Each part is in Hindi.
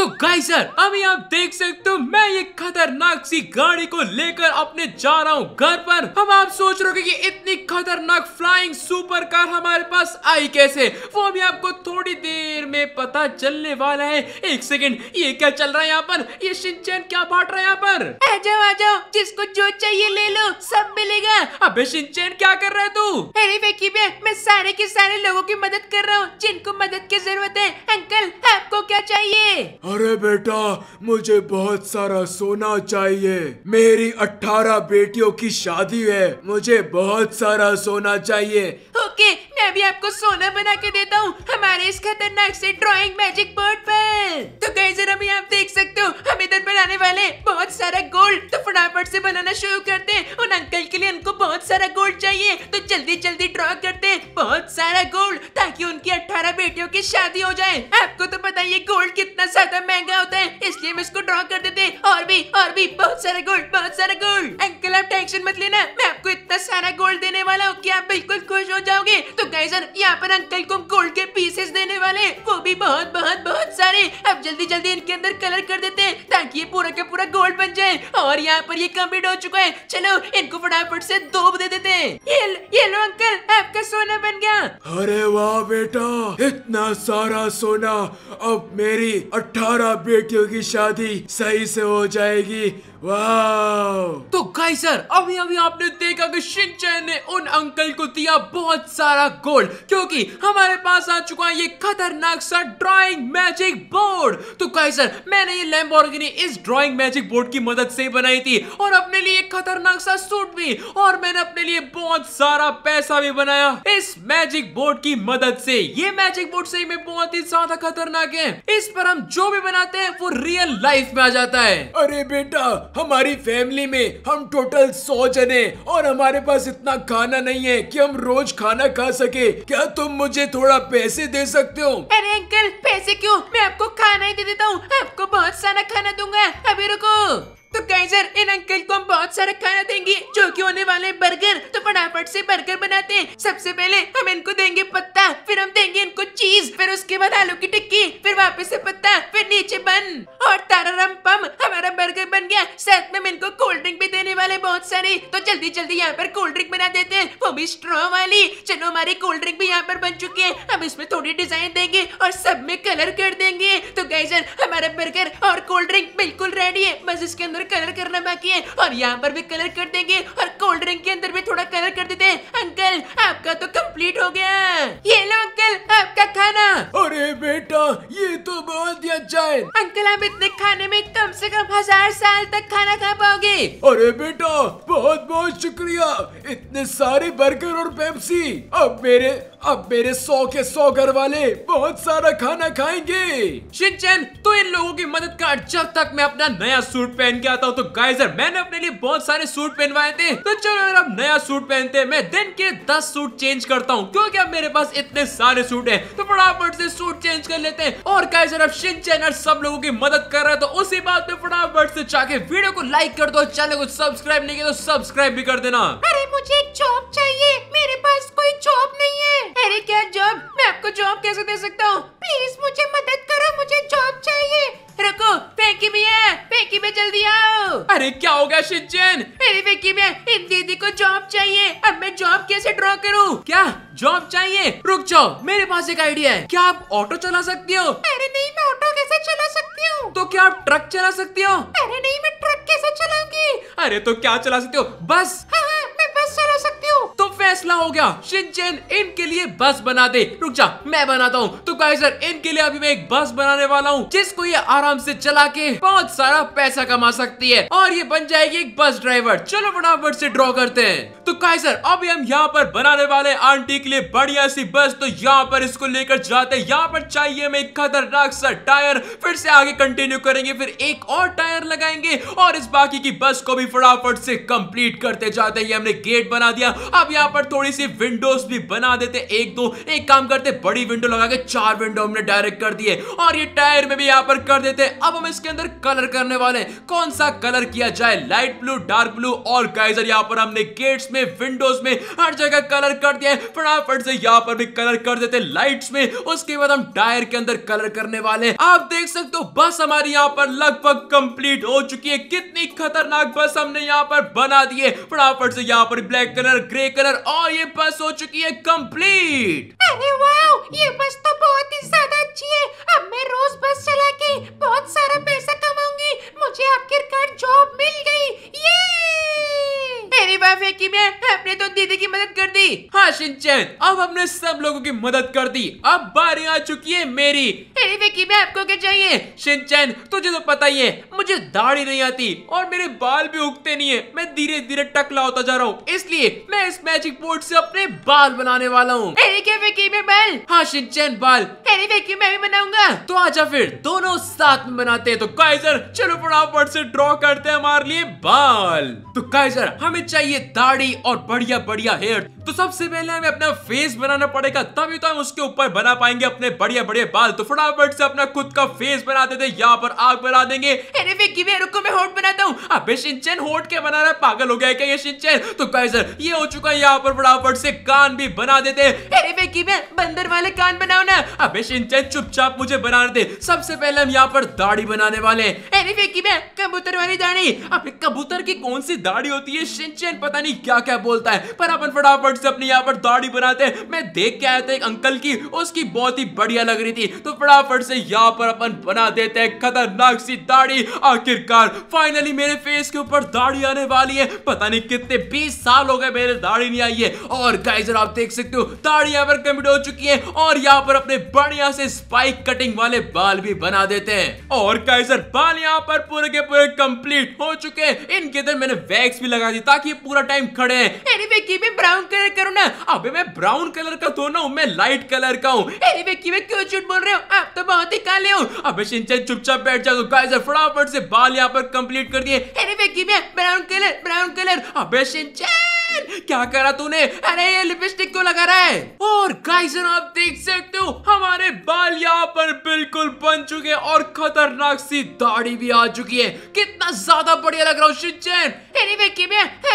तो गाई सर अभी आप देख सकते हो मैं ये खतरनाक सी गाड़ी को लेकर अपने जा रहा हूँ घर पर हम आप सोच रहे हो कि इतनी खतरनाक फ्लाइंग सुपर कार हमारे पास आई कैसे वो भी आपको थोड़ी देर में पता चलने वाला है एक सेकेंड ये क्या चल रहा है यहाँ पर ये सिंचन क्या बांट रहा है यहाँ पर आ जाओ आ जाओ जिसको जो चाहिए ले लो सब मिलेगा अब सिंचन क्या कर रहा तू अरे बेकी बे मैं सारे के सारे लोगों की मदद कर रहा हूँ जिनको मदद की जरूरत है अंकल आपको क्या चाहिए अरे बेटा मुझे बहुत सारा सोना चाहिए मेरी अठारह बेटियों की शादी है मुझे बहुत सारा सोना चाहिए ओके मैं भी आपको सोना बना के देता हूँ हमारे इस खतरनाक से ड्राइंग मैजिक बोर्ड पर तो कई जरा भी आप देख सकते हो हम इधर बनाने वाले बहुत सारा गोल्ड तो फटाफट से बनाना शुरू करते हैं उन अंकल के लिए उनको बहुत सारा गोल्ड चाहिए तो जल्दी जल्दी ड्रॉ करते हैं बहुत सारा गोल्ड ताकि उनकी अठारह बेटियों की शादी हो जाए आपको तो पता ये गोल्ड कितना ज्यादा थोड़ा महंगा होता है इसलिए मैं इसको ड्रॉ कर देते हैं और भी और भी बहुत सारा गोल्ड बहुत सारा गोल्ड अंकल आप टेंशन मत लेना मैं आपको इतना सारा गोल्ड देने वाला हूँ की आप बिल्कुल खुश हो जाओगे तो गाइजर यहाँ पर अंकल को गोल्ड के पीसेस देने वाले वो भी बहुत बहुत बहुत सारे अब जल्दी जल्दी इनके अंदर कलर कर देते हैं ताकि ये पूरा का पूरा गोल्ड बन जाए और यहाँ पर ये कम्प्लीट हो चुका है चलो इनको फटाफट से दोब दे देते हैं ये ल, ये लो अंकल आपका सोना बन गया अरे वाह बेटा इतना सारा सोना अब मेरी अट्ठा और आप बेटियों की शादी सही से हो जाएगी तो गाई सर अभी अभी आपने देखा कि शिनचैन ने उन अंकल को दिया बहुत सारा गोल्ड क्योंकि हमारे पास आ चुका है ये खतरनाक सा ड्राइंग मैजिक बोर्ड तो गाई सर मैंने ये लैम्बोर्गिनी इस ड्राइंग मैजिक बोर्ड की मदद से बनाई थी और अपने लिए खतरनाक सा सूट भी और मैंने अपने लिए बहुत सारा पैसा भी बनाया इस मैजिक बोर्ड की मदद से ये मैजिक बोर्ड सही में बहुत ही ज्यादा खतरनाक है इस पर हम जो भी बनाते हैं वो रियल लाइफ में आ जाता है अरे बेटा हमारी फैमिली में हम टोटल सौ जने और हमारे पास इतना खाना नहीं है कि हम रोज खाना खा सके क्या तुम मुझे थोड़ा पैसे दे सकते हो अरे अंकल पैसे क्यों मैं आपको खाना ही दे देता हूँ आपको बहुत सारा खाना दूंगा अभी रुको तो कहीं इन अंकल को हम बहुत सारा खाना देंगे जो कि होने वाले बर्गर तो फटाफट से बर्गर बनाते हैं सबसे पहले हम इनको देंगे पत्ता फिर हम देंगे इनको चीज फिर उसके बाद आलू की टिक्की फिर वापस से पत्ता फिर नीचे बन और राम पम हमारा बर्गर बन गया साथ में हम इनको कोल्ड ड्रिंक भी देने वाले बहुत सारे तो जल्दी जल्दी यहाँ पर कोल्ड ड्रिंक बना देते हैं वो भी स्ट्रॉ वाली चलो हमारी कोल्ड ड्रिंक भी यहाँ पर बन चुकी है हम इसमें थोड़ी डिजाइन देंगे और सब में कलर कर देंगे तो गाइजर हमारा बर्गर और कोल्ड ड्रिंक बिल्कुल रेडी है बस इसके अंदर अंदर कलर करना बाकी है और यहाँ पर भी कलर कर देंगे और कोल्ड ड्रिंक के अंदर भी थोड़ा कलर कर देते हैं अंकल आपका तो कंप्लीट हो गया ये लो अंकल आपका खाना अरे बेटा ये तो बहुत ही अच्छा है अंकल आप इतने खाने में कम से कम हजार साल तक खाना खा पाओगे अरे बेटा बहुत बहुत शुक्रिया इतने सारे बर्गर और पेप्सी अब मेरे अब मेरे सौ के सौ घर वाले बहुत सारा खाना खाएंगे शिनचैन तो इन लोगों की मदद कर जब तक मैं अपना नया सूट पहन के आता हूँ तो गाइजर मैंने अपने लिए बहुत सारे सूट पहनवाए थे तो चलो अब नया सूट पहनते मैं दिन के दस सूट चेंज करता हूँ क्योंकि अब मेरे पास इतने सारे सूट है तो फटाफट से सूट चेंज कर लेते हैं और गाइजर अब शिनचैन और सब लोगों की मदद कर रहा है तो उसी बात में फटाफट से जाके वीडियो को लाइक कर दो चैनल को सब्सक्राइब नहीं किया तो सब्सक्राइब भी कर देना अरे मुझे एक जॉब जॉब कैसे दे सकता हूँ प्लीज मुझे मदद करो मुझे जॉब चाहिए रुको फैंकी है फैंकी में जल्दी आओ अरे क्या गया शिजन मेरी फैंकी में इन दीदी को जॉब चाहिए अब मैं जॉब कैसे ड्रॉ करूँ क्या जॉब चाहिए रुक जाओ मेरे पास एक आइडिया है क्या आप ऑटो चला सकती हो अरे नहीं मैं ऑटो कैसे चला सकती हूँ तो क्या आप ट्रक चला सकती हो अरे नहीं मैं ट्रक कैसे चलाऊंगी अरे तो क्या चला सकती हो बस हाँ, हाँ मैं बस चला सकती हूँ तो फैसला हो गया शिनचैन इनके लिए बस बना दे रुक जा मैं बनाता हूँ तो सर इनके लिए अभी मैं एक बस बनाने वाला हूँ जिसको ये आराम से चला के बहुत सारा पैसा कमा सकती है और ये बन जाएगी एक बस ड्राइवर चलो फटाफट से ड्रॉ करते हैं तो सर अभी हम यहाँ पर बनाने वाले आंटी के लिए बढ़िया सी बस तो यहाँ पर इसको लेकर जाते हैं यहाँ पर चाहिए हमें खतरनाक सा टायर फिर से आगे कंटिन्यू करेंगे फिर एक और टायर लगाएंगे और इस बाकी की बस को भी फटाफट से कंप्लीट करते जाते हैं हमने गेट बना लगा दिया अब यहाँ पर थोड़ी सी विंडोज भी बना देते एक दो एक काम करते बड़ी विंडो लगा के चार विंडो हमने डायरेक्ट कर दिए और ये टायर में भी यहाँ पर कर देते अब हम इसके अंदर कलर करने वाले कौन सा कलर किया जाए लाइट ब्लू डार्क ब्लू और गाइजर यहाँ पर हमने गेट्स में विंडोज में हर जगह कलर कर दिया फटाफट से यहाँ पर भी कलर कर देते लाइट्स में उसके बाद हम टायर के अंदर कलर करने वाले आप देख सकते हो बस हमारी यहाँ पर लगभग कंप्लीट हो चुकी है कितनी खतरनाक बस हमने यहाँ पर बना दिए फटाफट से यहाँ पर black black colour grey colour और ये बस हो चुकी है कम्प्लीट अरे वाओ ये बस तो बहुत ही ज्यादा अच्छी है अब मैं रोज बस चला के बहुत सारा पैसा कमाऊंगी मुझे आखिरकार जॉब मिल गई ये मेरी पहली है फेंकी मैं अपने तो दीदी की मदद कर दी हाँ सिंचन अब हमने सब लोगों की मदद कर दी अब बारी आ चुकी है मेरी पहली मैं आपको क्या चाहिए सिंचन तुझे तो पता ही है मुझे दाढ़ी नहीं आती और मेरे बाल भी उगते नहीं है मैं धीरे धीरे टकला होता जा रहा हूँ इसलिए मैं इस मैजिक बोर्ड से अपने बाल बनाने वाला हूँ बाल हाँ सिंचन बाल तेरी फेंकी मैं भी बनाऊंगा तो आजा फिर दोनों साथ में बनाते हैं तो काइजर चलो फटाफट से ड्रॉ करते हैं हमारे लिए बाल तो काइजर हमें हमें चाहिए दाढ़ी और बढ़िया बढ़िया हेयर तो सबसे पहले हमें अपना फेस बनाना पड़ेगा तभी तो हम उसके ऊपर बना पाएंगे अपने बढ़िया बढ़िया बाल तो फटाफट से अपना खुद का फेस बना देते यहाँ पर आग बना देंगे पागल हो गया क्या ये शिनचैन तो कैसे ये हो चुका है यहाँ पर फटाफट से कान भी बना देते बंदर वाले कान बनाओ ना अभी सिंचन चुपचाप मुझे बना दे सबसे पहले हम यहाँ पर दाढ़ी बनाने वाले कबूतर वाली दाढ़ी अबे कबूतर की कौन सी दाढ़ी होती है सिंचन पता नहीं क्या क्या बोलता है पर अपन फटाफट फटाफट से अपने यहाँ पर दाढ़ी बनाते मैं देख के आया था एक अंकल की उसकी बहुत ही बढ़िया लग रही थी तो फटाफट से यहाँ पर अपन बना देते हैं खतरनाक सी दाढ़ी आखिरकार फाइनली मेरे फेस के ऊपर दाढ़ी आने वाली है पता नहीं कितने बीस साल हो गए मेरे दाढ़ी नहीं आई है और गाइजर आप देख सकते हो दाढ़ी यहाँ पर कम्प्लीट हो चुकी है और यहाँ पर अपने बढ़िया से स्पाइक कटिंग वाले बाल भी बना देते हैं और गाइजर बाल यहाँ पर पूरे के पूरे कंप्लीट हो चुके हैं इनके अंदर मैंने वैक्स भी लगा दी ताकि पूरा टाइम खड़े हैं ब्राउन कलर ना अबे मैं ब्राउन कलर का तो ना हूँ मैं लाइट कलर का हूँ विक्की मैं क्यों झूठ बोल रहे हो आप तो बहुत ही काले हो अबे शिनचैन चुपचाप बैठ जाओ गाइस फटाफट से बाल यहाँ पर कंप्लीट कर दिए अरे विक्की मैं ब्राउन कलर ब्राउन कलर अबे शिनचैन क्या करा तूने अरे ये लिपस्टिक क्यों लगा रहा है और गाइस आप देख सकते हो हमारे बाल यहाँ पर बिल्कुल बन चुके और खतरनाक सी दाढ़ी भी आ चुकी है कितना ज्यादा बढ़िया लग रहा हूँ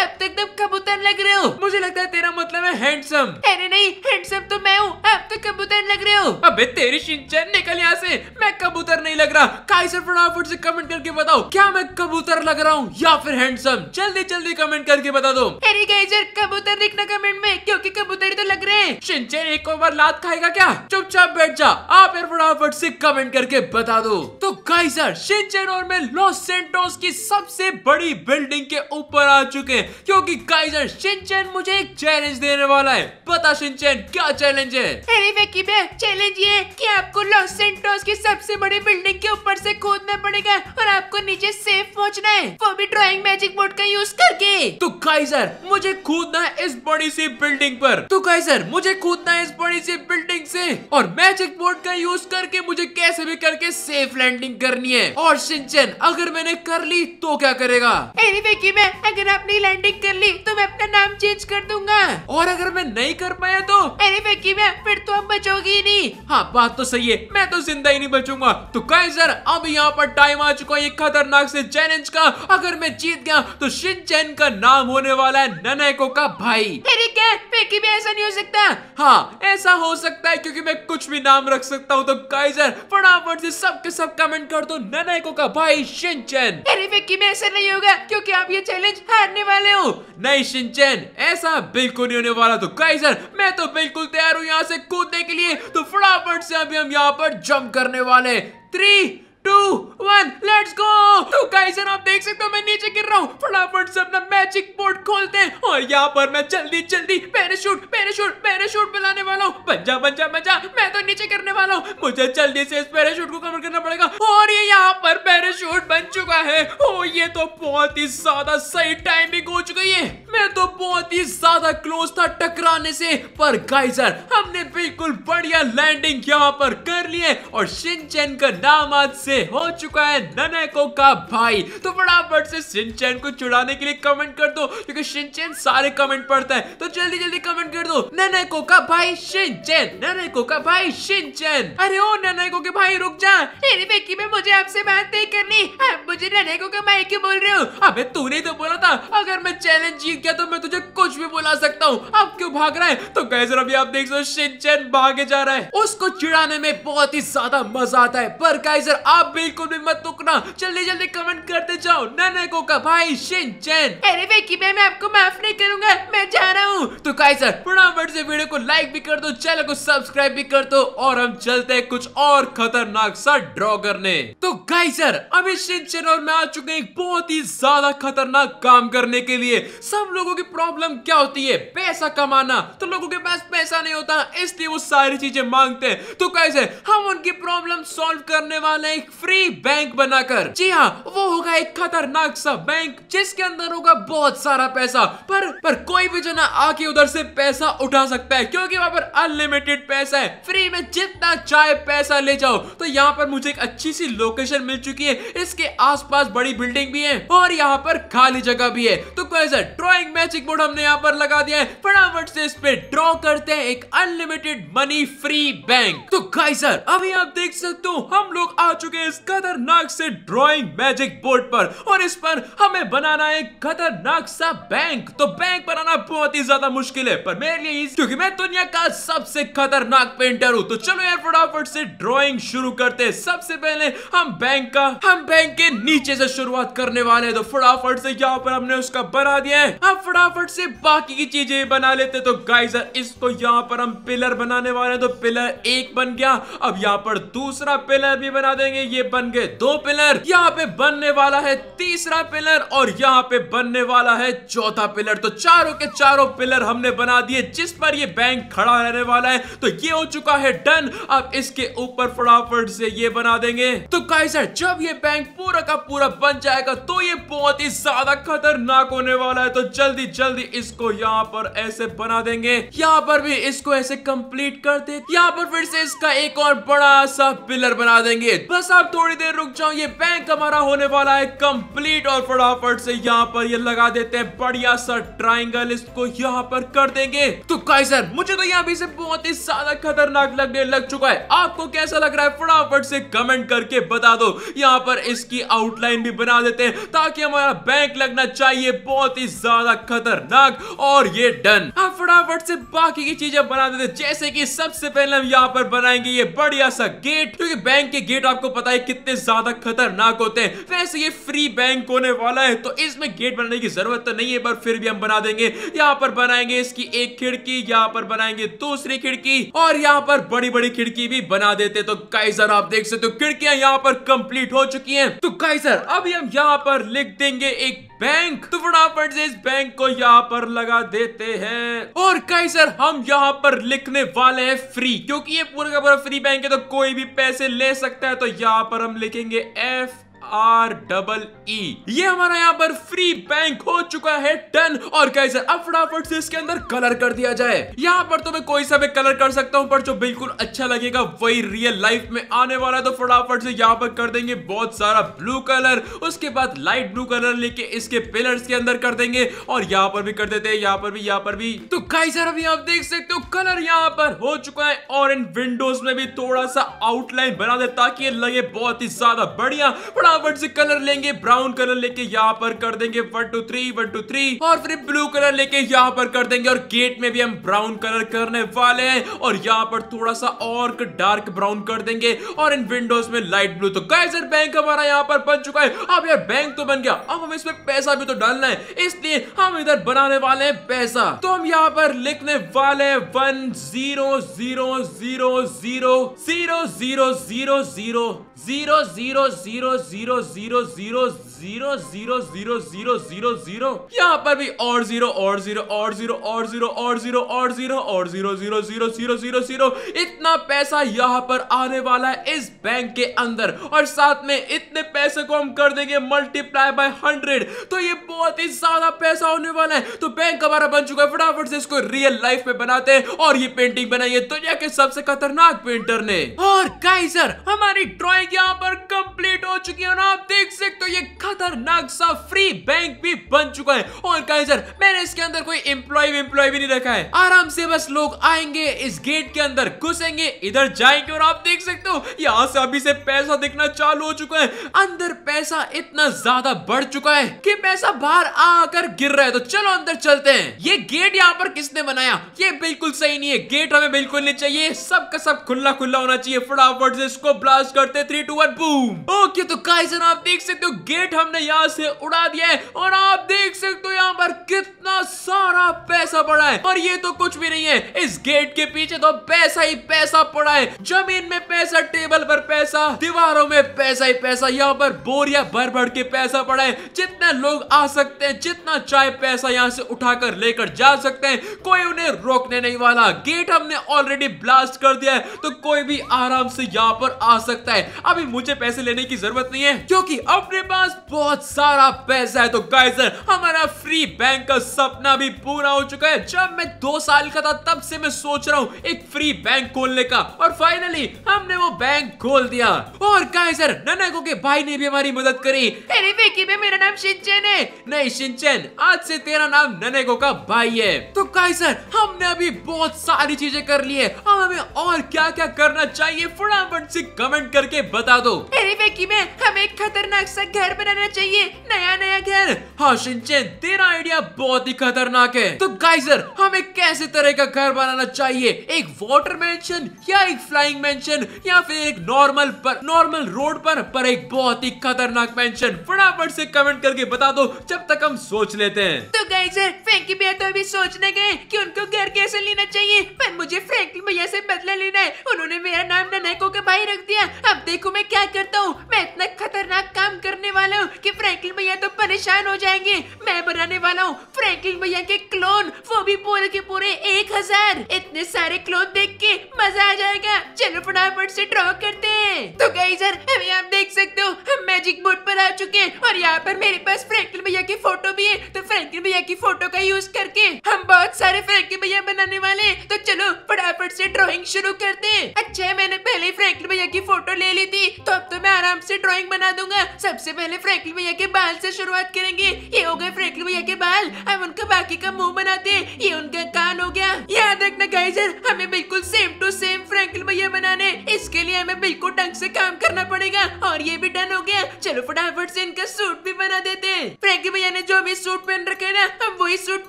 अब तक कबूतर लग रहे हो मुझे लगता है तेरा मतलब है हैंडसम अरे नहीं हैंडसम तो मैं हूँ आप तो कबूतर लग रहे हो अबे तेरी शिंचन निकल यहाँ से मैं कबूतर नहीं लग रहा काइसर फटाफट से कमेंट करके बताओ क्या मैं कबूतर लग रहा हूँ या फिर हैंडसम जल्दी जल्दी कमेंट करके बता दो अरे गाइजर कबूतर लिखना कमेंट में क्योंकि कबूतर तो लग रहे हैं शिंचन एक ओवर लात खाएगा क्या चुपचाप बैठ जा आप फिर फटाफट से कमेंट करके बता दो तो गाइजर शिंचन और मैं लॉस सेंटोस की सबसे बड़ी बिल्डिंग के ऊपर आ चुके हैं क्योंकि गाइजर शिंचन मुझे एक चैलेंज चैलेंज देने वाला है पता सिंचन क्या चैलेंज है अरे वेकी भैया चैलेंज ये है कि आपको लॉस सेंटोस की सबसे बड़ी बिल्डिंग के ऊपर से कूदना पड़ेगा और आपको नीचे सेफ पहुंचना है वो भी ड्राइंग मैजिक बोर्ड का यूज करके तो काइजर मुझे कूदना है इस बड़ी सी बिल्डिंग पर तो काइजर मुझे कूदना है इस बड़ी सी बिल्डिंग से और मैजिक बोर्ड का यूज करके मुझे कैसे भी करके सेफ लैंडिंग करनी है और सिंचन अगर मैंने कर ली तो क्या करेगा अरे वेकी मैं अगर आपने लैंडिंग कर ली तो मैं अपना नाम चेंज कर दूंगा है और अगर मैं नहीं कर पाया तो अरे बेकी मैं फिर तो अब बचोगी नहीं हाँ बात तो सही है मैं तो जिंदा ही नहीं बचूंगा तो कैसर अब यहाँ पर टाइम आ चुका है खतरनाक से चैलेंज का अगर मैं जीत गया तो शिनचैन का नाम होने वाला है ननेको का भाई अरे क्या बेकी भी ऐसा नहीं हो सकता हाँ ऐसा हो सकता है क्यूँकी मैं कुछ भी नाम रख सकता हूँ तो काइजर फटाफट से सबके सब कमेंट कर दो ननेको का भाई शिनचैन अरे बेकी में ऐसा नहीं होगा क्यूँकी आप ये चैलेंज हारने वाले हो नहीं शिनचैन ऐसा बिल्कुल नहीं होने वाला तो कई सर मैं तो बिल्कुल तैयार हूँ यहाँ से कूदने के लिए तो फटाफट से अभी हम यहाँ पर जंप करने वाले three two one let's go तो गाइस आप देख सकते हो मैं नीचे गिर रहा हूँ फटाफट से अपना मैजिक बोर्ड खोलते हैं और यहाँ पर मैं जल्दी जल्दी पैराशूट पैराशूट पैराशूट मिलाने वाला हूँ बच्चा बच्चा बच्चा मैं तो नीचे गिरने वाला हूँ मुझे जल्दी से इस पैराशूट को कवर करना पड़ेगा और ये यहाँ पर पैराशूट बन चुका है ओ ये तो बहुत ही ज्यादा सही टाइमिंग हो चुकी है मैं तो बहुत ही ज्यादा क्लोज था टकराने से पर गाइजर हमने बिल्कुल बढ़िया लैंडिंग यहाँ पर कर लिए और शिनचैन का नाम आज से से हो चुका है ननेको का भाई तो फटाफट से सिंचन को चुड़ाने के लिए कमेंट कर दो क्योंकि सिंचन सारे कमेंट पढ़ता है तो जल्दी जल्दी कमेंट कर दो ननेको का भाई सिंचन ननेको का भाई सिंचन अरे ओ ननेको के भाई रुक जा अरे बेकी में मुझे आपसे बात नहीं करनी आप मुझे ननेको का भाई क्यों बोल रहे हो अबे तूने तो बोला था अगर मैं चैलेंज जीत गया तो मैं तुझे कुछ भी बुला सकता हूँ आप क्यों भाग रहे हैं तो कैसे अभी आप देख सो शिनचैन भागे जा रहा है उसको चिड़ाने में बहुत ही ज्यादा मजा आता है पर कैसर आप बिल्कुल भी मत रुकना जल्दी जल्दी कमेंट करते जाओ को का भाई शिनचैन अरे वेकी मैं आपको माफ नहीं करूंगा मैं जा रहा हूँ तो कैसर फटाफट से वीडियो को लाइक भी कर दो चैनल को सब्सक्राइब भी कर दो और हम चलते हैं कुछ और खतरनाक सा ड्रॉ करने तो कैसर अभी शिनचैन और मैं आ चुके हैं बहुत ही ज्यादा खतरनाक काम करने के लिए सब लोगों की प्रॉब्लम क्या होती है पैसा कमाना तो लोगों के पास पैसा नहीं होता इसलिए वो सारी चीजें मांगते हैं तो कैसे हम उनकी प्रॉब्लम सॉल्व करने वाले एक फ्री बैंक बनाकर जी हाँ वो होगा एक खतरनाक सा बैंक जिसके अंदर होगा बहुत सारा पैसा पर पर कोई भी जो ना आके उधर से पैसा उठा सकता है क्योंकि वहां पर अनलिमिटेड पैसा है फ्री में जितना चाहे पैसा ले जाओ तो यहाँ पर मुझे एक अच्छी सी लोकेशन मिल चुकी है इसके आसपास बड़ी बिल्डिंग भी है और यहाँ पर खाली जगह भी है तो कैसे ड्रॉइंग मैजिक बोर्ड हमने यहाँ यहाँ पर लगा दिया है फटाफट से इस पे ड्रॉ करते हैं एक अनलिमिटेड मनी फ्री बैंक तो गाइस सर अभी आप देख सकते हो हम लोग आ चुके हैं इस खतरनाक से ड्रॉइंग मैजिक बोर्ड पर और इस पर हमें बनाना है खतरनाक सा बैंक तो बैंक बनाना बहुत ही ज्यादा मुश्किल है पर मेरे लिए क्योंकि मैं दुनिया का सबसे खतरनाक पेंटर हूँ तो चलो यार फटाफट से ड्रॉइंग शुरू करते हैं सबसे पहले हम बैंक का हम बैंक के नीचे से शुरुआत करने वाले हैं तो फटाफट से यहाँ पर हमने उसका बना दिया है अब फटाफट से बाकी की चीजें बना लेते तो गाइजर इसको तो यहाँ पर हम पिलर बनाने वाले हैं तो पिलर एक बन गया अब यहाँ पर दूसरा पिलर भी बना देंगे ये बन गए दो पिलर यहाँ पे बनने वाला है तीसरा पिलर और यहाँ पे बनने वाला है चौथा पिलर तो चारों के चारों पिलर हमने बना दिए जिस पर ये बैंक खड़ा रहने वाला है तो ये हो चुका है डन अब इसके ऊपर फटाफट से ये बना देंगे तो गाइजर जब ये बैंक पूरा का पूरा बन जाएगा तो ये बहुत ही ज्यादा खतरनाक होने वाला है तो जल्दी जल्दी इस इसको यहाँ पर ऐसे बना देंगे यहाँ पर भी इसको ऐसे कंप्लीट कर दे यहाँ पर फिर से इसका एक और बड़ा सा पिलर बना देंगे बस आप थोड़ी देर रुक जाओ ये बैंक हमारा होने वाला है कंप्लीट और फटाफट से यहाँ पर ये लगा देते हैं बढ़िया सा ट्राइंगल इसको यहाँ पर कर देंगे तो काइजर मुझे तो यहाँ भी से बहुत ही ज्यादा खतरनाक लगने लग चुका है आपको कैसा लग रहा है फटाफट से कमेंट करके बता दो यहाँ पर इसकी आउटलाइन भी बना देते हैं ताकि हमारा बैंक लगना चाहिए बहुत ही ज्यादा खतरनाक और ये डन हम फटाफट से बाकी की चीजें बना देते जैसे कि सबसे पहले हम यहाँ पर बनाएंगे ये बढ़िया सा गेट क्योंकि बैंक के गेट आपको पता है कितने ज्यादा खतरनाक होते हैं वैसे ये फ्री बैंक होने वाला है तो इसमें गेट बनाने की जरूरत तो नहीं है पर फिर भी हम बना देंगे यहाँ पर बनाएंगे इसकी एक खिड़की यहाँ पर बनाएंगे दूसरी खिड़की और यहाँ पर बड़ी बड़ी खिड़की भी बना देते तो कैसर आप देख सकते हो खिड़कियां यहाँ पर कंप्लीट हो चुकी है तो कैसर अभी हम यहाँ पर लिख देंगे एक बैंक तो फटाफट से इस बैंक को यहाँ पर लगा देते हैं और कई सर हम यहाँ पर लिखने वाले हैं फ्री क्योंकि ये पूरा का पूरा फ्री बैंक है तो कोई भी पैसे ले सकता है तो यहाँ पर हम लिखेंगे एफ आर डबल ई ये हमारा यहाँ पर फ्री बैंक हो चुका है डन और कैसे अब फटाफट से इसके अंदर कलर कर दिया जाए यहाँ पर तो मैं कोई सा भी कलर कर सकता हूँ पर जो बिल्कुल अच्छा लगेगा वही रियल लाइफ में आने वाला है तो फटाफट से यहाँ पर कर देंगे बहुत सारा ब्लू कलर उसके बाद लाइट ब्लू कलर लेके इसके पिलर के अंदर कर देंगे और यहाँ पर भी कर देते हैं यहाँ पर भी यहाँ पर भी तो कई सर अभी आप देख सकते हो कलर यहाँ पर हो चुका है और इन विंडोज में भी थोड़ा सा आउटलाइन बना दे ताकि लगे बहुत ही ज्यादा बढ़िया फटाफट से कलर लेंगे ब्राउन कलर लेके यहाँ पर कर देंगे one two three one two three और फिर ब्लू कलर लेके यहाँ पर कर देंगे और गेट में भी हम ब्राउन कलर करने वाले हैं और यहाँ पर थोड़ा सा और डार्क ब्राउन कर देंगे और इन विंडोज में लाइट ब्लू तो गाइस यार बैंक हमारा यहाँ पर बन चुका है अब यार बैंक तो बन गया अब हम इसमें पैसा भी तो डालना है इसलिए हम इधर बनाने वाले हैं पैसा तो हम यहाँ पर लिखने वाले one zero zero zero zero zero zero zero zero zero zero zero zero zero zero zero zero zero zero zero zero यहाँ पर भी और जीरो और जीरो और जीरो और जीरो और जीरो और जीरो और zero zero zero zero zero zero इतना पैसा यहाँ पर आने वाला है इस बैंक के अंदर और साथ में इतने पैसे को हम कर देंगे मल्टीप्लाई बाय हंड्रेड तो ये बहुत ही ज्यादा पैसा होने वाला है तो बैंक हमारा बन चुका है फटाफट से इसको रियल लाइफ में बनाते हैं और ये पेंटिंग बनाई है दुनिया के सबसे खतरनाक पेंटर ने और कई हमारी ड्रॉइंग यहाँ पर कंप्लीट हो चुकी है और आप देख सकते हो ये खतरनाक सा फ्री बैंक भी बन चुका है और काइजर मैंने इसके अंदर कोई एम्प्लॉय एम्प्लॉय भी नहीं रखा है आराम से बस लोग आएंगे इस गेट के अंदर घुसेंगे इधर जाएंगे और आप देख सकते हो यहाँ से अभी से पैसा दिखना चालू हो चुका है अंदर पैसा इतना ज्यादा बढ़ चुका है कि पैसा बाहर आकर गिर रहा है तो चलो अंदर चलते हैं ये गेट यहाँ पर किसने बनाया ये बिल्कुल सही नहीं है गेट हमें बिल्कुल नहीं चाहिए सब का सब खुला खुला होना चाहिए फटाफट से इसको ब्लास्ट करते three two one boom okay तो काइजर आप देख सकते हो गेट हमने यहाँ से उड़ा दिया है और आप देख सकते हो यहाँ पर कितना सारा पैसा पड़ा है और ये तो कुछ भी नहीं है इस गेट के पीछे तो पैसा ही पैसा पड़ा है जमीन में पैसा टेबल पर पैसा दीवारों में पैसा ही पैसा यहाँ पर बोरिया भर भर के पैसा पड़ा है जितने लोग आ सकते हैं जितना चाहे पैसा यहाँ से उठाकर लेकर जा सकते हैं कोई उन्हें रोकने नहीं वाला गेट हमने ऑलरेडी ब्लास्ट कर दिया है तो कोई भी आराम से यहाँ पर आ सकता है अभी मुझे पैसे लेने की जरूरत नहीं है क्योंकि अपने पास बहुत सारा पैसा है तो गाइजर हमारा फ्री बैंक का सपना भी पूरा हो चुका है जब मैं दो साल का था तब से मैं सोच रहा हूँ एक फ्री बैंक खोलने का और फाइनली हमने वो बैंक खोल दिया और गाइजर ननको के भाई ने भी हमारी मदद करी अरे विकी में मेरा नाम सिंचन है नहीं सिंचन आज से तेरा नाम ननेको का भाई है तो गाइजर हमने अभी बहुत सारी चीजें कर ली है अब हमें और क्या क्या करना चाहिए फटाफट से कमेंट करके बता दो अरे विकी में हमें खतरनाक सा घर बना रहना चाहिए नया नया घर हाँ सिंचन तेरा आइडिया बहुत ही खतरनाक है तो गाइजर हमें कैसे तरह का घर बनाना चाहिए एक वाटर मेंशन या एक फ्लाइंग मेंशन या फिर एक नॉर्मल पर नॉर्मल रोड पर पर एक बहुत ही खतरनाक मेंशन फटाफट से कमेंट करके बता दो जब तक हम सोच लेते हैं तो गाइजर फ्रेंकी भैया तो अभी सोचने गए की उनको घर कैसे लेना चाहिए पर मुझे फ्रेंकी भैया ऐसी बदला लेना है उन्होंने मेरा नाम ननेको का भाई रख दिया अब देखो मैं क्या करता हूँ मैं इतना खतरनाक काम करने वाला हूँ कि फ्रैंकलिन भैया तो परेशान हो जाएंगे मैं बनाने वाला हूँ फ्रैंकलिन भैया के क्लोन वो भी पूरे के पूरे एक हजार इतने सारे क्लोन देख के मजा आ जाएगा चलो फटाफट से ड्रॉ करते हैं तो गई सर अभी आप देख सकते हो हम मैजिक बोर्ड पर आ चुके हैं और यहाँ पर मेरे पास फ्रैंकलिन भैया की फोटो भी है तो फ्रैंकलिन भैया की फोटो का यूज करके हम बहुत सारे फ्रैंकलिन भैया बनाने वाले तो चलो फटाफट से ड्रॉइंग शुरू करते हैं अच्छा मैंने पहले फ्रैंकलिन भैया की फोटो ले ली थी तो अब तो मैं आराम से ड्रॉइंग बना दूंगा सबसे पहले फ्रैंक फ्रैंकली भैया के बाल से शुरुआत करेंगे ये हो गए फ्रैंकली भैया के बाल अब उनका बाकी का मुंह बनाते हैं ये उनका कान हो गया याद रखना गाइजर हमें बिल्कुल सेम टू सेम फ्रैंकली भैया बनाने इसके लिए हमें बिल्कुल ढंग से काम करना पड़ेगा और ये भी डन हो गया चलो फटाफट से इनका सूट भी बना देते हैं फ्रैंकी भैया ने जो भी सूट पहन रखे ना हम वही सूट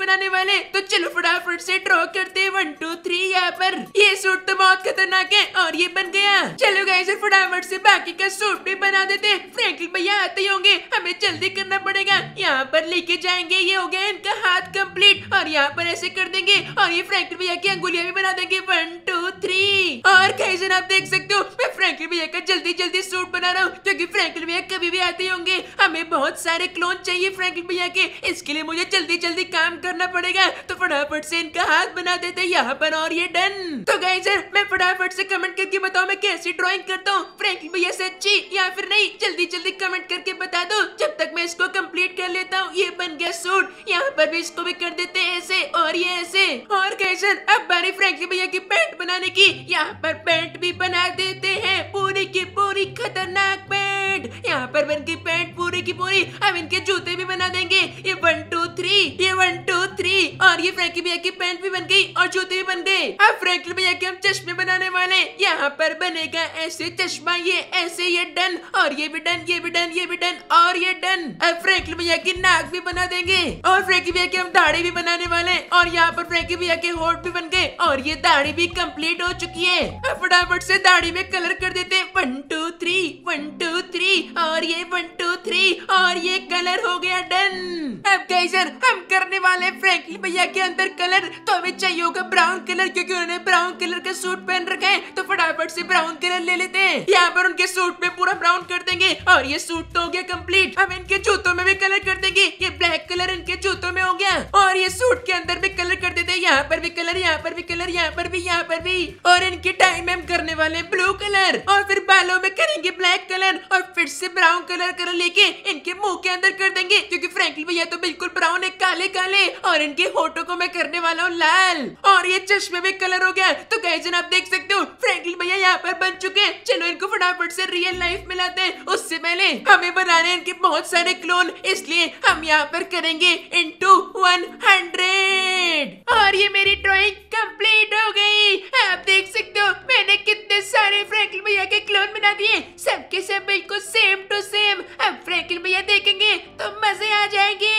बनाने वाले तो चलो फटाफट से ड्रॉ करते हैं वन टू थ्री यहाँ पर ये सूट तो बहुत खतरनाक है और ये बन गया चलो गाइजर फटाफट से बाकी का सूट भी बना देते फ्रैंकली भैया आते होंगे हमें जल्दी करना पड़ेगा यहाँ पर लेके जाएंगे ये हो गया इनका हाथ कंप्लीट और यहाँ पर ऐसे कर देंगे और ये फ्रैंकलिन भैया की अंगुलियां भी बना देंगे वन टू थ्री और जन आप देख सकते हो मैं फ्रैंकलिन भैया का जल्दी जल्दी सूट बना रहा हूँ क्योंकि फ्रैंकलिन भैया कभी भी आते होंगे हमें बहुत सारे क्लोन चाहिए फ्रैंकलिन भैया के इसके लिए मुझे जल्दी जल्दी काम करना पड़ेगा तो फटाफट से इनका हाथ बना देते यहाँ पर और ये डन तो गई सर मैं फटाफट से कमेंट करके बताओ मैं कैसी ड्रॉइंग करता हूँ फ्रैंकलिन भैया से अच्छी या फिर नहीं जल्दी जल्दी कमेंट करके बता दो तो जब तक मैं इसको कंप्लीट कर लेता हूँ ये बन गया सूट यहाँ पर भी इसको भी कर देते हैं ऐसे और ये ऐसे और कैसन अब बारी फ्रैंकी भैया की पेंट बनाने की यहाँ पर पेंट भी बना देते हैं पूरी की पूरी खतरनाक पेंट यहाँ पर बन गई पेंट पूरी की पूरी अब इनके जूते भी बना देंगे ये वन टू थ्री ये वन टू थ्री और ये फ्रैंकी भैया की पेंट भी बन गई और जूते भी बन गए अब फ्रैंकी भैया के हम चश्मे बनाने वाले यहाँ पर बनेगा ऐसे चश्मा ये ऐसे ये डन और ये भी डन ये भी डन ये भी डन और ये डन अब भैया की नाक भी बना देंगे और फ्रेंकी भैया की हम दाढ़ी भी बनाने वाले और यहाँ पर फ्रेंकी भैया के होट भी बन गए और ये दाढ़ी भी कम्प्लीट हो चुकी है फटाफट से दाढ़ी में कलर कर देते one two three one two three और ये वन टू थ्री और ये कलर हो गया डन अब गई हम करने वाले फ्रैंकलिन भैया के अंदर कलर तो हमें चाहिए होगा ब्राउन कलर क्योंकि उन्होंने ब्राउन कलर का सूट पहन रखा है तो फटाफट से ब्राउन कलर ले लेते हैं यहाँ पर उनके सूट में पूरा ब्राउन कर देंगे और ये सूट तो हो गया कम्प्लीट हम इनके जूतों में भी कलर कर देंगे ये ब्लैक कलर इनके जूतों में हो गया और ये सूट के अंदर भी कलर कर देते हैं यहाँ पर भी कलर यहाँ पर भी कलर यहाँ पर भी यहाँ पर भी और इनके टाइम में हम करने वाले ब्लू कलर और फिर बालों में करेंगे ब्लैक कलर और फिर से ब्राउन कलर कलर लेके इनके मुंह के अंदर कर देंगे क्योंकि फ्रेंकली भैया तो बिल्कुल ब्राउन है काले काले और इनके होटो को मैं करने वाला हूँ लाल और ये चश्मे में कलर हो गया तो कहे जन आप देख सकते हो फ्रैंकलिन भैया यहाँ पर बन चुके हैं चलो इनको फटाफट से रियल लाइफ में लाते हैं उससे पहले हमें बनाने इनके बहुत सारे क्लोन इसलिए हम यहाँ पर करेंगे इंटू वन हंड्रेड और ये मेरी ड्रॉइंग कम्प्लीट हो गयी आप देख सकते हो मैंने कितने सारे फ्रैंकलिन भैया के क्लोन बना दिए सबके सब बिल्कुल सेम टू सेम अब फ्रैंकलिन भैया देखेंगे तो मजे आ जाएंगे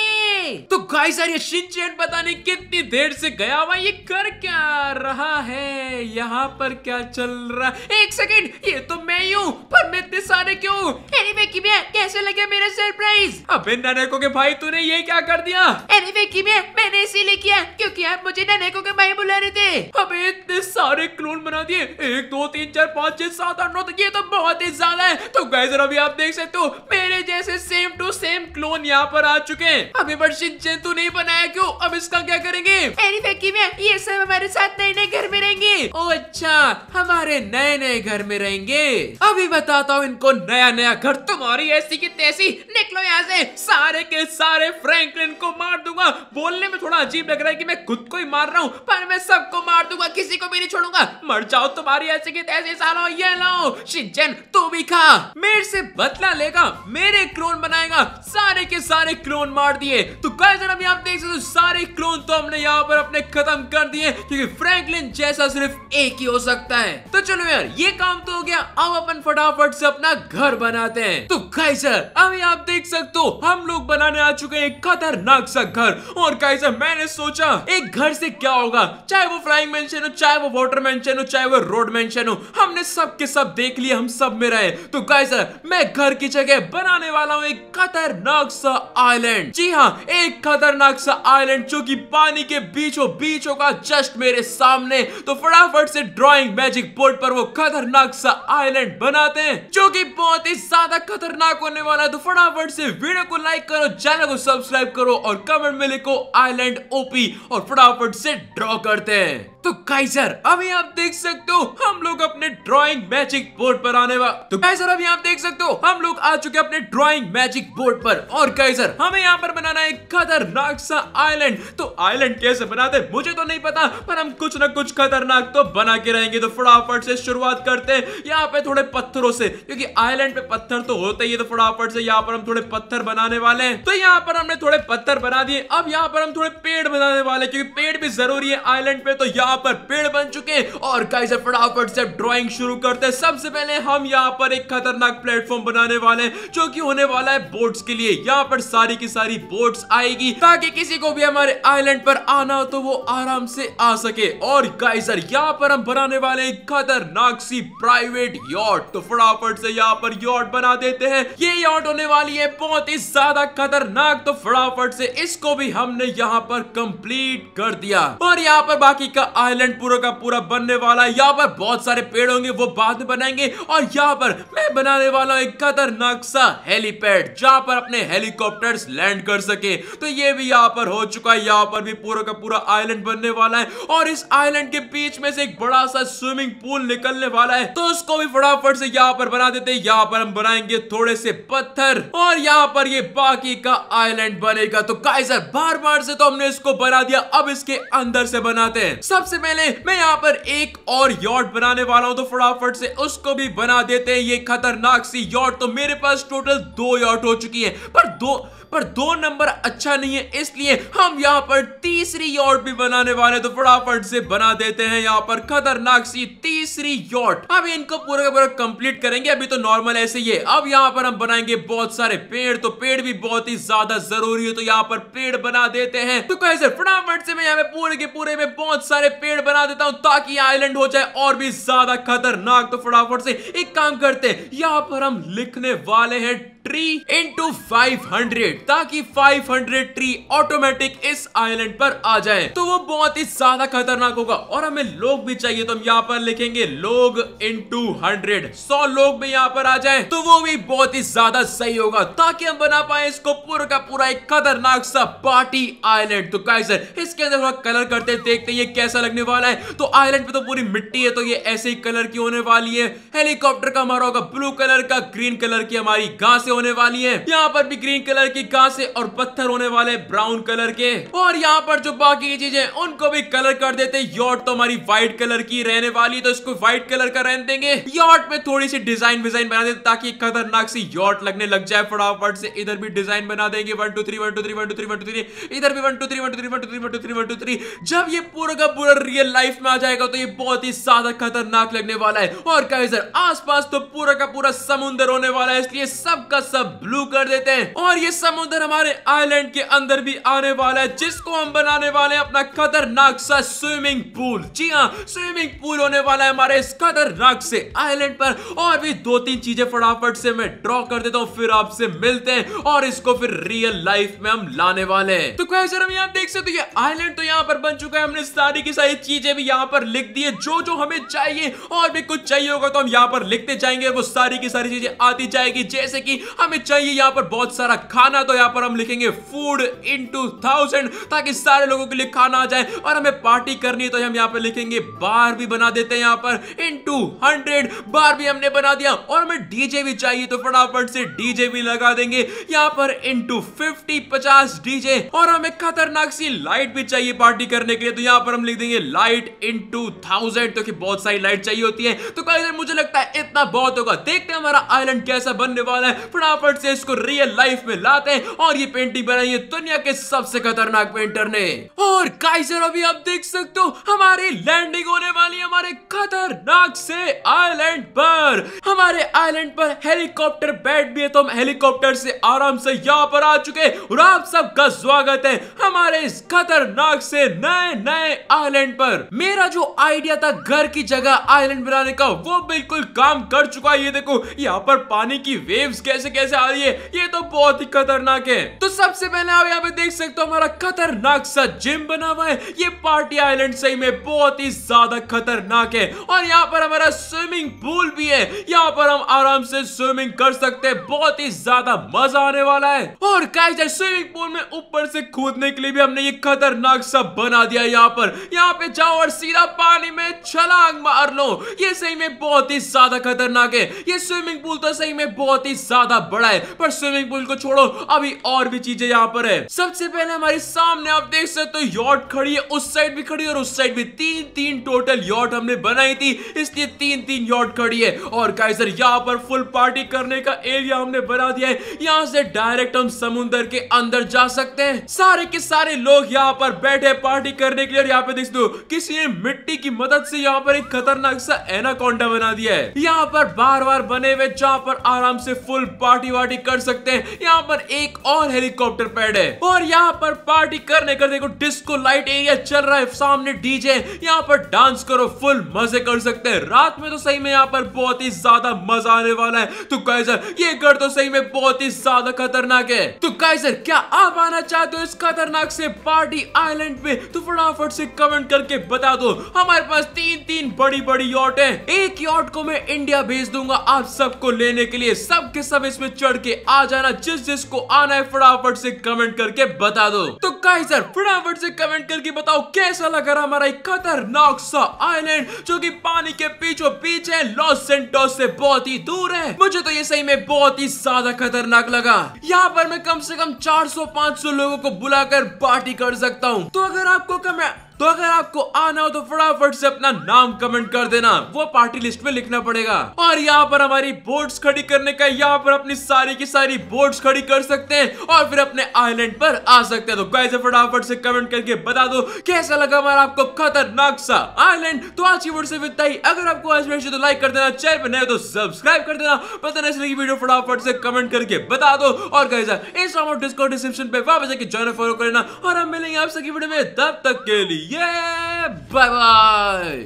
तो गाइस यार ये शिनचैन पता नहीं कितनी देर से गया हुआ ये कर क्या रहा है यहाँ पर क्या चल रहा है एक सेकेंड ये तो मैं ही हूँ पर मैं इतने सारे क्यों एनीवे मैं कैसे लगे मेरा सरप्राइज अबे ननेको के भाई तूने ये क्या कर दिया एनीवे मैं मैंने इसीलिए किया क्योंकि आप मुझे ननेको के भाई बुला रहे थे अबे इतने सारे क्लोन बना दिए एक दो तीन चार पाँच छह सात आठ नौ तक तो ये तो बहुत ही ज्यादा है तो गाइस अभी आप देख सकते हो मेरे जैसे सेम टू सेम क्लोन यहाँ पर आ चुके हैं अभी बर्शी जेतु नहीं बनाया क्यों अब इसका क्या करेंगे मेरी फैक्ट्री में ये सब हमारे साथ नए नए घर में रहेंगे ओ अच्छा हमारे नए नए घर में रहेंगे अभी बताता हूँ इनको नया नया घर तुम्हारी ऐसी की तैसी निकलो यहाँ से सारे के सारे फ्रैंकलिन को मार दूंगा बोलने में थोड़ा अजीब लग रहा है की मैं खुद को ही मार रहा हूँ पर मैं सबको मार दूंगा किसी को भी नहीं छोड़ूंगा मर जाओ तुम्हारी ऐसी की तैसी सालो ये लो शिजन तू भी खा मेरे से बदला लेगा मेरे क्लोन बनाएगा सारे के सारे क्लोन मार कर दिए तो कई आप देख सकते हो सारे क्लोन तो हमने यहाँ पर अपने खत्म कर दिए क्योंकि फ्रैंकलिन जैसा सिर्फ एक ही हो सकता है तो चलो यार ये काम तो हो गया अब अपन फटाफट से अपना घर बनाते हैं तो कैसर अभी आप देख सकते हो हम लोग बनाने आ चुके हैं खतरनाक सा घर और कैसर मैंने सोचा एक घर से क्या होगा चाहे वो फ्लाइंग मेंशन हो चाहे वो वॉटर मेंशन हो चाहे वो रोड मेंशन हो हमने सब के सब देख लिया हम सब में रहे तो कैसर मैं घर की जगह बनाने वाला हूँ एक खतरनाक सा आईलैंड जी जी हाँ एक खतरनाक सा आइलैंड जो कि पानी के बीचों बीच जस्ट मेरे सामने तो फटाफट से ड्राइंग मैजिक बोर्ड पर वो खतरनाक सा आइलैंड बनाते हैं जो कि बहुत ही ज्यादा खतरनाक होने वाला है तो फटाफट से वीडियो को लाइक करो चैनल को सब्सक्राइब करो और कमेंट में लिखो आइलैंड ओपी और फटाफट से ड्रॉ करते हैं तो कैसर अभी आप देख सकते हो हम लोग अपने ड्राइंग मैजिक बोर्ड पर आने वा तो कैसर अभी आप देख सकते हो हम लोग आ चुके अपने ड्राइंग मैजिक बोर्ड पर और कैसर हमें यहाँ पर बनाना है खतरनाक सा आइलैंड तो आइलैंड कैसे बनाते मुझे तो नहीं पता पर हम कुछ ना कुछ खतरनाक तो बना के रहेंगे तो फटाफट से शुरुआत करते हैं यहाँ पे थोड़े पत्थरों से क्योंकि आइलैंड पे पत्थर तो होते ही तो फटाफट से यहाँ पर हम थोड़े पत्थर बनाने वाले हैं तो यहाँ पर हमने थोड़े पत्थर बना दिए अब यहाँ पर हम थोड़े पेड़ बनाने वाले क्योंकि पेड़ भी जरूरी है आइलैंड पे तो यहाँ यहाँ पर पेड़ बन चुके हैं और गाइस फटाफट से ड्राइंग शुरू करते हैं सबसे पहले हम यहाँ पर एक खतरनाक प्लेटफॉर्म बनाने वाले हैं जो कि होने वाला है बोट्स के लिए यहाँ पर सारी की सारी बोट्स आएगी ताकि किसी को भी हमारे आइलैंड पर आना हो तो वो आराम से आ सके और गाइजर यहाँ पर हम बनाने वाले खतरनाक सी प्राइवेट यॉट तो फटाफट से यहाँ पर यॉट बना देते हैं ये यॉट होने वाली है बहुत ही ज्यादा खतरनाक तो फटाफट से इसको भी हमने यहाँ पर कंप्लीट कर दिया और यहाँ पर बाकी का आइलैंड पूरा का पूरा बनने वाला है यहाँ पर बहुत सारे पेड़ होंगे वो बाद में बनाएंगे और यहाँ पर मैं बनाने वाला हूँ एक खतरनाक सा हेलीपैड जहाँ पर अपने हेलीकॉप्टर्स लैंड कर सके तो ये भी यहाँ पर हो चुका है यहाँ पर भी पूरा का पूरा आइलैंड बनने वाला है और इस आइलैंड के बीच में से एक बड़ा सा स्विमिंग पूल निकलने वाला है तो उसको भी फटाफट से यहाँ पर बना देते हैं यहाँ पर हम बनाएंगे थोड़े से पत्थर और यहाँ पर ये बाकी का आइलैंड बनेगा तो काइजर बार बार से तो हमने इसको बना दिया अब इसके अंदर से बनाते हैं सब सबसे पहले मैं यहाँ पर एक और यॉट बनाने वाला हूँ तो फटाफट से उसको भी बना देते हैं ये खतरनाक सी यॉट तो मेरे पास टोटल दो यॉट हो चुकी है पर दो पर दो नंबर अच्छा नहीं है इसलिए हम यहाँ पर तीसरी यॉट भी बनाने वाले तो फटाफट से बना देते हैं यहाँ पर खतरनाक सी तीसरी यॉट अब इनको पूरा का पूरा कंप्लीट करेंगे अभी तो नॉर्मल ऐसे ही है अब यहाँ पर हम बनाएंगे बहुत सारे पेड़ तो पेड़ भी बहुत ही ज्यादा जरूरी है तो यहाँ पर पेड़ बना देते हैं तो कैसे फटाफट से मैं यहाँ पे पूरे के पूरे में बहुत सारे पेड़ बना देता हूं ताकि आइलैंड हो जाए और भी ज्यादा खतरनाक तो फटाफट से एक काम करते हैं यहां पर हम लिखने वाले हैं ट्री इंटू फाइव हंड्रेड ताकि फाइव हंड्रेड ट्री ऑटोमेटिक इस आइलैंड पर आ जाए तो वो बहुत ही ज्यादा खतरनाक होगा और हमें लोग भी चाहिए तो हम यहाँ पर लिखेंगे लोग इंटू हंड्रेड सौ लोग भी यहाँ पर आ जाए तो वो भी बहुत ही ज्यादा सही होगा ताकि हम बना पाए इसको पूरा का पूरा एक खतरनाक सा पार्टी आइलैंड तो काइजर इसके अंदर थोड़ा कलर करते देखते ये कैसा लगने वाला है तो आइलैंड पे तो पूरी मिट्टी है तो ये ऐसे ही कलर की होने वाली है हेलीकॉप्टर का हमारा होगा ब्लू कलर का ग्रीन कलर की हमारी घास होने वाली है यहाँ पर भी ग्रीन कलर की घासे और पत्थर होने वाले ब्राउन कलर के और यहाँ पर जो बाकी की चीजें उनको भी कलर कर देते यॉट तो हमारी व्हाइट कलर की रहने वाली तो इसको व्हाइट कलर का रहने देंगे यॉट में थोड़ी सी डिजाइन विजाइन बना देते ताकि खतरनाक सी यॉट लगने लग जाए फटाफट से इधर भी डिजाइन बना देंगे one two three one two three one two three one two three इधर भी one two three one two three one two three one two three one two three जब ये पूरा का पूरा रियल लाइफ में आ जाएगा तो ये बहुत ही ज्यादा खतरनाक लगने वाला है और कहीं आसपास तो पूरा का पूरा समुंदर होने वाला है इसलिए सबका सब ब्लू कर देते हैं और ये समुद्र हमारे आइलैंड के अंदर भी आने वाला है जिसको हम बनाने वाले हैं अपना खतरनाक सा स्विमिंग पूल जी हाँ स्विमिंग पूल होने वाला है हमारे इस खतरनाक से आइलैंड पर और भी दो तीन चीजें फटाफट से मैं ड्रॉ कर देता हूँ फिर आपसे मिलते हैं और इसको फिर रियल लाइफ में हम लाने वाले हैं तो सर हम यहाँ देख सकते ये आइलैंड तो यहाँ पर बन चुका है हमने सारी की सारी चीजें भी यहाँ पर लिख दी है जो जो हमें चाहिए और भी कुछ चाहिए होगा तो हम यहाँ पर लिखते जाएंगे वो सारी की सारी चीजें आती जाएगी जैसे कि हमें चाहिए यहाँ पर बहुत सारा खाना तो यहाँ पर हम लिखेंगे फूड इन टू ताकि सारे लोगों के लिए खाना आ जाए और हमें पार्टी करनी है तो हम यहाँ पर लिखेंगे बार भी बना देते हैं यहाँ पर इन टू हंड्रेड बार भी हमने बना दिया और हमें डीजे भी चाहिए तो फटाफट से डीजे भी लगा देंगे यहाँ पर इन टू फिफ्टी पचास डीजे और हमें खतरनाक सी लाइट भी चाहिए पार्टी करने के लिए तो यहाँ पर हम लिख देंगे लाइट इन टू थाउजेंड तो बहुत सारी लाइट चाहिए होती है तो मुझे लगता है इतना बहुत होगा देखते हैं हमारा आइलैंड कैसा बनने वाला है फटाफट से इसको रियल लाइफ में लाते हैं और ये पेंटिंग बनाई है दुनिया के सबसे खतरनाक पेंटर ने और काइजर अभी आप देख सकते हो हमारी लैंडिंग होने वाली है हमारे खतरनाक से आइलैंड पर हमारे आइलैंड पर हेलीकॉप्टर बैठ भी है तो हम हेलीकॉप्टर से आराम से यहाँ पर आ चुके और आप सबका स्वागत है हमारे इस खतरनाक से नए नए आइलैंड पर मेरा जो आइडिया था घर की जगह आइलैंड बनाने का वो बिल्कुल काम कर चुका है ये देखो यहाँ पर पानी की वेव्स कैसे कैसे कैसे आ रही है ये तो बहुत ही खतरनाक है तो सबसे पहले आप यहाँ पे देख सकते हो हमारा खतरनाक सा जिम बना हुआ है ये पार्टी आइलैंड सही में बहुत ही ज्यादा खतरनाक है और यहाँ पर हमारा स्विमिंग पूल भी है यहाँ पर हम आराम से स्विमिंग कर सकते हैं बहुत ही ज्यादा मजा आने वाला है और गाइस स्विमिंग पूल में ऊपर से कूदने के लिए भी हमने ये खतरनाक सब बना दिया यहाँ पर यहाँ पे जाओ और सीधा पानी में छलांग मार लो ये सही में बहुत ही ज्यादा खतरनाक है ये स्विमिंग पूल तो सही में बहुत ही ज्यादा ज्यादा बड़ा है पर स्विमिंग पूल को छोड़ो अभी और भी चीजें यहाँ पर है सबसे पहले हमारे सामने आप देख सकते हो यॉट खड़ी है उस साइड भी खड़ी है और उस साइड भी तीन तीन टोटल यॉट हमने बनाई थी इसलिए तीन तीन यॉट खड़ी है और कैसर यहाँ पर फुल पार्टी करने का एरिया हमने बना दिया है यहाँ से डायरेक्ट हम समुन्दर के अंदर जा सकते हैं सारे के सारे लोग यहाँ पर बैठे पार्टी करने के लिए यहाँ पे देख दो किसी ने मिट्टी की मदद से यहाँ पर एक खतरनाक सा एनाकोंडा बना दिया है यहाँ पर बार बार बने हुए जहाँ पर आराम से फुल पार्टी वार्टी कर सकते हैं यहाँ पर एक और हेलीकॉप्टर पैड है और यहाँ पर पार्टी करने कर देखो डिस्को लाइट एरिया चल रहा है सामने डीजे यहाँ पर डांस करो फुल मजे कर सकते हैं रात में तो सही में यहाँ पर बहुत ही ज्यादा मजा आने वाला है तो कैसर ये घर तो सही में बहुत ही ज्यादा खतरनाक है तो कैसर क्या आप आना चाहते हो इस खतरनाक से पार्टी आईलैंड में तो फटाफट से कमेंट करके बता दो हमारे पास तीन तीन बड़ी बड़ी यॉट है एक यॉट को मैं इंडिया भेज दूंगा आप सबको लेने के लिए सबके सब इस रेस में चढ़ के आ जाना जिस जिस को आना है फटाफट से कमेंट करके बता दो तो कहीं सर फटाफट से कमेंट करके बताओ कैसा लग रहा हमारा एक खतरनाक सा आइलैंड जो कि पानी के पीछों पीछे लॉस सेंटोस से बहुत ही दूर है मुझे तो ये सही में बहुत ही ज्यादा खतरनाक लगा यहाँ पर मैं कम से कम 400-500 लोगों को बुलाकर पार्टी कर सकता हूँ तो अगर आपको कमेंट तो अगर आपको आना हो तो फटाफट से अपना नाम कमेंट कर देना वो पार्टी लिस्ट में लिखना पड़ेगा और यहाँ पर हमारी बोट्स खड़ी करने का यहाँ पर अपनी सारी की सारी बोट्स खड़ी कर सकते हैं और फिर अपने आईलैंड पर आ सकते हैं तो कैसे फटाफट से कमेंट करके बता दो कैसा लगा हमारा आपको खतरनाक सा आईलैंड तो आज की वोट से विदा ही अगर आपको आज तो लाइक कर देना चैनल पर नए तो सब्सक्राइब कर देना पता नहीं चलेगी वीडियो फटाफट से कमेंट करके बता दो और गाइस इंस्टाग्राम और डिस्क्रिप्शन पे वापस जाके ज्वाइन फॉलो करना और हम मिलेंगे आप सभी वीडियो में तब तक के लिए Yeah! Bye bye!